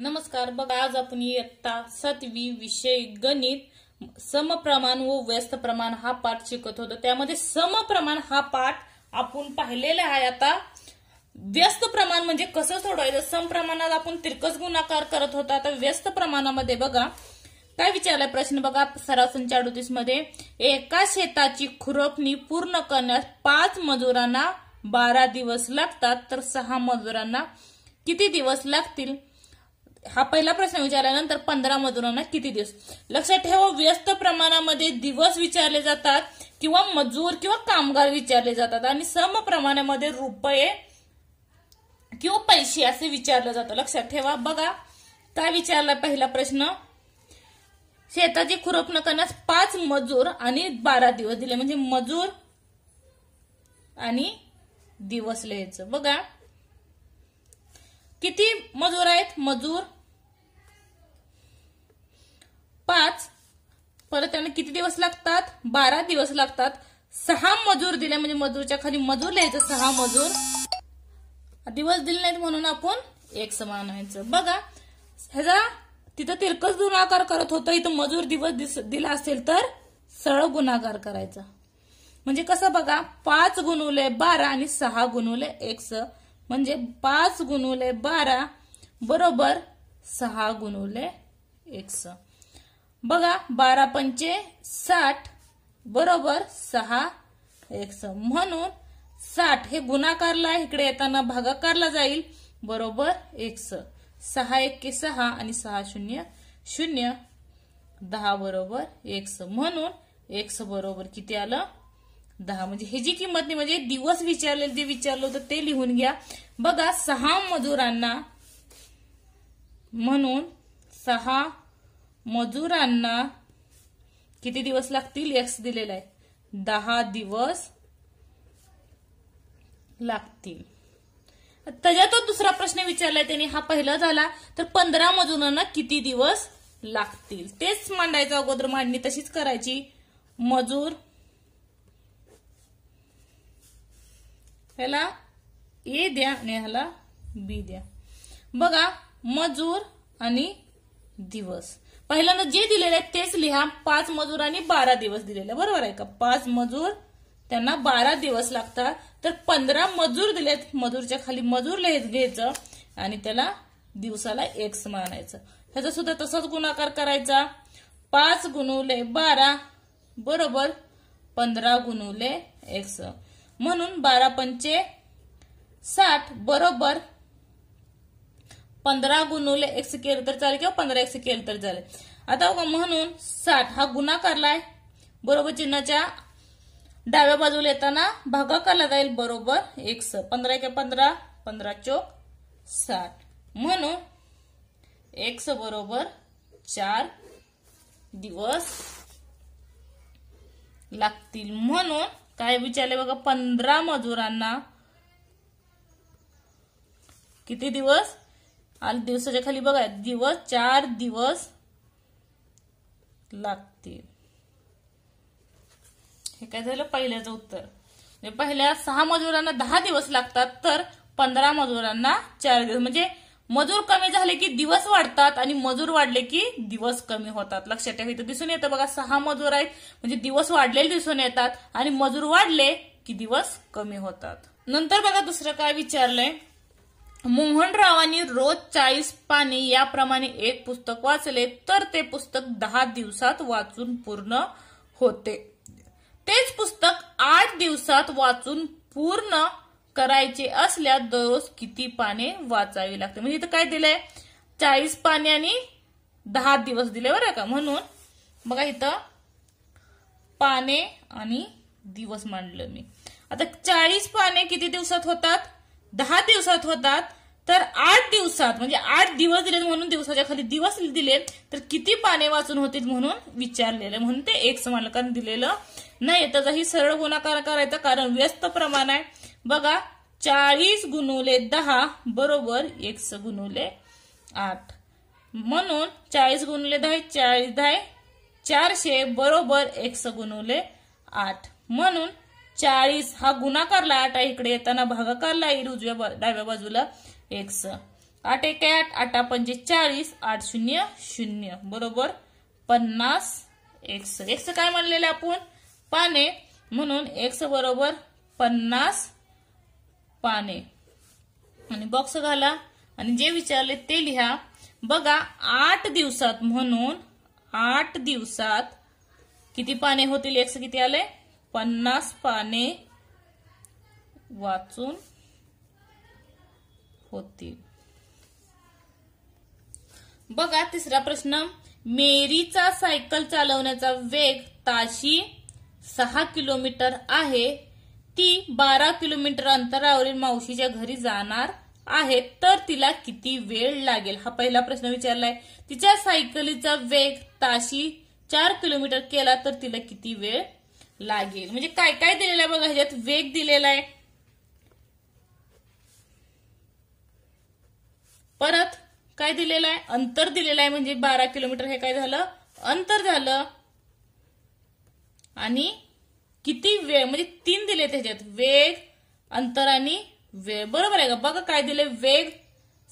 नमस्कार बघा आज आपण इयत्ता सातवी विषय गणित समप्रमाण व व्यस्त प्रमाण हा पाठ शिकत होतो त्यामध्ये समप्रमाण हा पाठ आपण पाहिलेला आहे आता व्यस्त प्रमाण म्हणजे कसं सोडवायचं समप्रमाणात आपण तिरकस गुणाकार करत होता आता व्यस्त प्रमाणामध्ये बघा काय विचारलाय प्रश्न बघा सरासनच्या अडोतीस मध्ये एका शेताची खुरपणी पूर्ण करण्यास पाच मजुरांना बारा दिवस लागतात तर सहा मजुरांना किती दिवस लागतील हा पहिला प्रश्न विचारल्यानंतर पंधरा मजुरांना किती दिवस लक्षात ठेवा व्यस्त प्रमाणामध्ये दिवस विचारले जातात किंवा मजूर किंवा कामगार विचारले जातात आणि सम प्रमाणामध्ये रुपये किंवा पैसे असे विचारलं जातं लक्षात ठेवा बघा काय विचारला पहिला प्रश्न शेताची न करण्यास पाच मजूर आणि बारा दिवस दिले म्हणजे मजूर आणि दिवस लिहायचं बघा किती मजूर आहेत मजूर पाच परत त्यांना किती दिवस लागतात बारा दिवस लागतात सहा मजूर दिले म्हणजे मजूरच्या खाली मजूर लिहायचं सहा मजूर दिवस दिले नाहीत म्हणून आपण एक समान म्हणायचं बघा ह्याचा तिथं तिरकस गुणाकार करत होतं इथं मजूर दिवस दिला असेल तर सरळ गुणाकार करायचा म्हणजे कसं बघा पाच गुणुले बारा आणि सहा गुणुले स म्हणजे पाच गुणुले बारा बरोबर सहा एक स बघा बारा पंचे साठ बरोबर सहा स म्हणून साठ हे गुणाकारला इकडे येताना भागाकारला जाईल बरोबर एक सहा एके सहा आणि सहा शून्य शून्य दहा बरोबर स म्हणून स बरोबर किती आलं दहा म्हणजे हे जी किंमत नाही म्हणजे दिवस विचारले जे विचारलं तर ते लिहून घ्या बघा सहा मजुरांना म्हणून सहा मजुरांना किती दिवस लागतील एक्स दिलेला आहे दहा दिवस लागतील त्याच्यात दुसरा प्रश्न विचारलाय त्यांनी हा पहिला झाला तर पंधरा मजुरांना किती दिवस लागतील तेच मांडायचं अगोदर मांडणी तशीच करायची मजूर ह्याला ए द्या आणि ह्याला बी द्या बघा मजूर आणि दिवस पहिल्यांदा जे दिलेले आहे तेच लिहा पाच मजुरांनी बारा दिवस दिलेले बरोबर आहे का पाच मजूर त्यांना बारा दिवस लागतात तर पंधरा मजूर दिलेत मजूरच्या खाली मजूर लिहित घ्यायचं आणि त्याला दिवसाला एक्स मानायचं ह्याचा सुद्धा तसाच गुणाकार करायचा पाच गुणवले बारा बरोबर पंधरा गुणवले एक्स म्हणून बारा पंचे साठ बरोबर पंधरा गुणुले एक्स केलं तर चालेल किंवा पंधरा एक्स केलं तर चालेल आता बघा म्हणून साठ हा गुन्हा आहे बरोबर चिन्हाच्या डाव्या बाजूला येताना भागाकारला जाईल बरोबर एक्स पंधरा किंवा पंधरा पंधरा चोक साठ म्हणून एक्स बरोबर चार दिवस लागतील म्हणून काय विचारले बघा पंधरा मजुरांना किती दिवस आणि दिवसाच्या खाली बघा दिवस चार दिवस लागते हे काय झालं पहिल्याचं उत्तर म्हणजे पहिल्या सहा मजुरांना दहा दिवस लागतात तर पंधरा मजुरांना चार दिवस म्हणजे मजूर कमी झाले की दिवस वाढतात आणि मजूर वाढले की दिवस कमी होतात लक्षात ठेवा इथं दिसून येतं बघा सहा मजूर आहेत म्हणजे दिवस वाढलेले दिसून येतात आणि मजूर वाढले की दिवस कमी होतात नंतर बघा दुसरं काय विचारलंय मोहनरावांनी रोज चाळीस पाने याप्रमाणे एक पुस्तक वाचले तर ते पुस्तक दहा दिवसात वाचून पूर्ण होते तेच पुस्तक आठ दिवसात वाचून पूर्ण करायचे असल्यास दररोज किती पाने वाचावी लागते म्हणजे इथं काय दिलंय चाळीस पाने आणि दहा दिवस दिले बरं का म्हणून बघा इथं पाने आणि दिवस मांडलं मी आता चाळीस पाने किती दिवसात होतात दहा दिवसात होतात तर आठ दिवसात म्हणजे आठ दिवस दिलेत म्हणून दिवसाच्या खाली दिवस दिले तर किती पाने वाचून होतील म्हणून विचारलेलं म्हणून ते एक समालकन दिलेलं नाही त्याचाही सरळ गुणाकार करायचा कारण व्यस्त प्रमाण आहे बघा चाळीस गुणवले दहा बरोबर एक गुणवले आठ म्हणून चाळीस गुणवले दहा चाळीस दहा चारशे बरोबर एक गुणवले आठ म्हणून चाळीस हा गुणाकारला आठ आहे इकडे येताना भागाकारला येईल उजव्या डाव्या बाजूला एक्स आठ एक आठ आठा पंचे चाळीस आठ शून्य शून्य बरोबर पन्नास एक्स एक्स काय म्हणलेलं आपण पाने म्हणून एक्स बरोबर पन्नास पाने आणि बॉक्स घाला आणि जे विचारले ते लिहा बघा आठ दिवसात म्हणून आठ दिवसात किती पाने होतील एक्स किती आले पन्नास पाने वाचून होतील बघा तिसरा प्रश्न मेरीचा सायकल चालवण्याचा वेग ताशी सहा किलोमीटर आहे ती बारा किलोमीटर अंतरावरील मावशीच्या घरी जाणार आहे तर तिला किती वेळ लागेल हा पहिला प्रश्न विचारलाय तिच्या सायकलीचा वेग ताशी चार किलोमीटर केला तर तिला किती वेळ लागेल म्हणजे काय काय दिलेलं आहे बघा ह्याच्यात वेग दिलेला आहे परत काय दिलेलं आहे अंतर दिलेलं आहे म्हणजे बारा किलोमीटर हे काय झालं अंतर झालं आणि किती वेळ म्हणजे तीन दिले त्याच्यात वेग अंतर आणि वेळ बरोबर आहे का बघा काय दिले वेग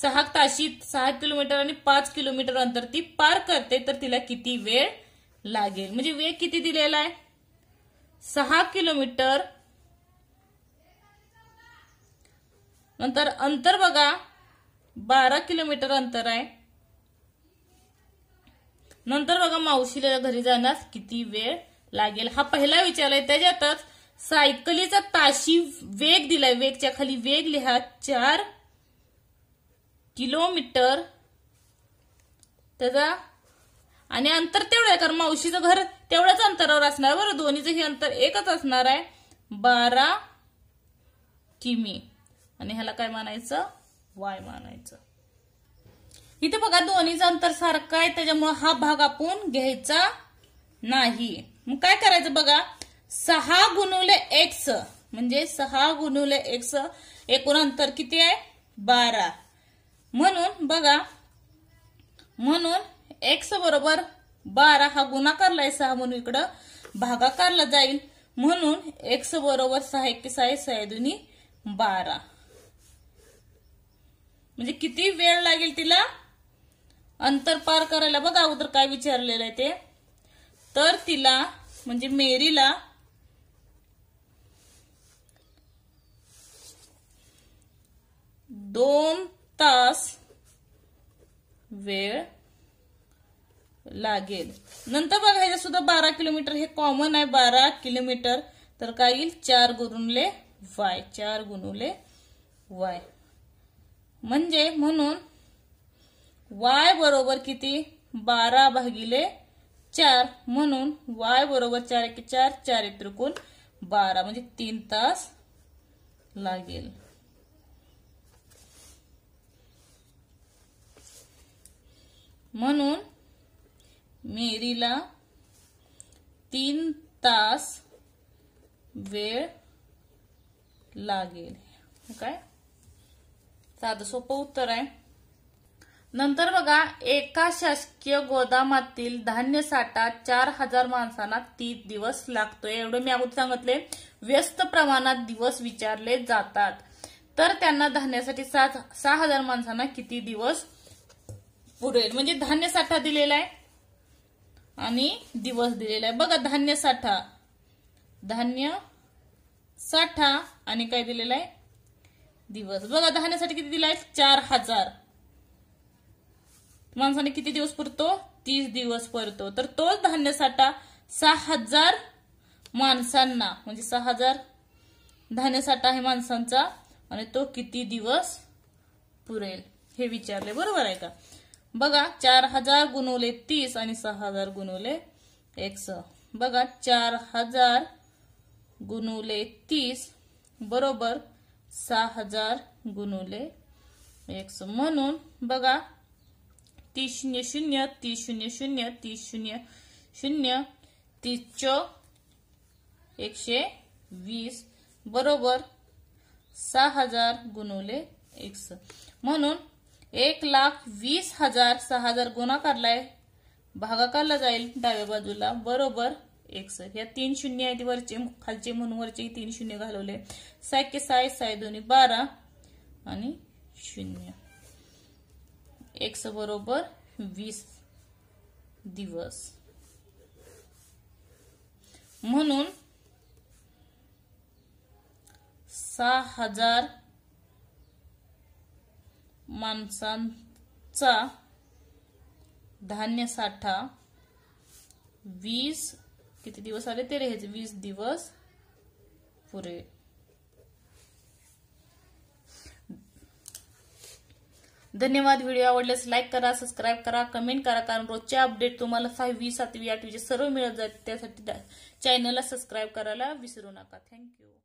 सहा ताशी सहा किलोमीटर आणि पाच किलोमीटर अंतर ती पार करते तर तिला किती वेळ लागेल म्हणजे वेग किती दिलेला आहे सहा किलोमीटर नंतर अंतर बघा बारा किलोमीटर अंतर आहे नंतर बघा मावशीला घरी जाण्यास किती वेळ लागेल हा पहिला विचार आहे त्याच्यातच सायकलीचा ताशी वेग दिलाय वेगच्या खाली वेग लिहा चार किलोमीटर त्याचा आणि अंतर तेवढं आहे कारण मावशीचं घर तेवढ्याच अंतरावर असणार बरं दोन्हीचं हे अंतर एकच असणार आहे बारा किमी आणि ह्याला काय मानायचं वाय मानायचं इथे बघा दोन्हीचं अंतर सारखं आहे त्याच्यामुळे हा भाग आपण घ्यायचा नाही मग काय करायचं बघा सहा गुणुले एक्स म्हणजे सहा गुणुले एक्स एकूण अंतर किती आहे बारा म्हणून बघा म्हणून एक्स बरोबर बारा हा गुणाकारला आहे सहा म्हणून इकडं भागाकारला जाईल म्हणून एक्स बरोबर सहा एक सहा सहा दोन्ही बारा म्हणजे किती वेळ लागेल तिला अंतर पार करायला बघा अगोदर काय विचारलेलं आहे ते तर तिला म्हणजे मेरीला दोन तास वेळ लागेल नंतर बघायचं सुद्धा बारा किलोमीटर हे कॉमन आहे बारा किलोमीटर तर काय येईल चार गुरुले वाय चार गुणुले वाय म्हणजे म्हणून वाय बरोबर किती बारा भागिले चार म्हणून वाय बरोबर चार एक चार चार एक त्रिकोण बारा म्हणजे तीन तास लागेल म्हणून मेरीला तीन तास वेळ लागेल काय साधं सोपं उत्तर आहे नंतर बघा एका शासकीय गोदामातील धान्य साठा चार हजार माणसांना तीस दिवस लागतोय एवढं मी अगोदर सांगितले व्यस्त प्रमाणात दिवस विचारले जातात तर त्यांना धान्यासाठी सात सहा हजार माणसांना किती दिवस पुरेल म्हणजे धान्य साठा दिलेला आहे आणि दिवस दिलेला आहे बघा धान्य साठा धान्य साठा आणि काय दिलेला आहे दिवस बघा धान्यासाठी किती दिला आहे चार हजार माणसाने किती दिवस पुरतो तीस दिवस पुरतो तर तोच धान्य साठा सहा हजार माणसांना म्हणजे सहा हजार धान्य साठा आहे माणसांचा आणि तो किती दिवस पुरेल हे विचारले बरोबर आहे का बघा चार हजार गुणवले तीस आणि सहा हजार गुणवले स बघा चार हजार गुणवले तीस बरोबर सहा हजार गुणवले स म्हणून बघा तीस शून्य शून्य तीस शून्य शून्य तीस शून्य शून्य तीस चो एकशे वीस बरोबर सहा हजार गुणवले स म्हणून एक लाख वीस हजार सहा हजार गुणाकारलाय भागाकारला जाईल डाव्या बाजूला बरोबर सर या तीन शून्य आहेत वरचे खालचे म्हणून वरचे तीन शून्य घालवले साय के साय साय दोन्ही बारा आणि शून्य एक्स बरोबर वीस दिवस म्हणून सहा हजार माणसांचा धान्य साठा वीस किती दिवस आले ते रेच वीस दिवस पुरे धन्यवाद व्हिडिओ आवडल्यास लाईक करा सबस्क्राईब करा कमेंट करा कारण रोजचे अपडेट तुम्हाला सहावी सातवी आठवीचे सर्व मिळत जाते त्यासाठी चॅनलला सबस्क्राईब करायला विसरू नका थँक्यू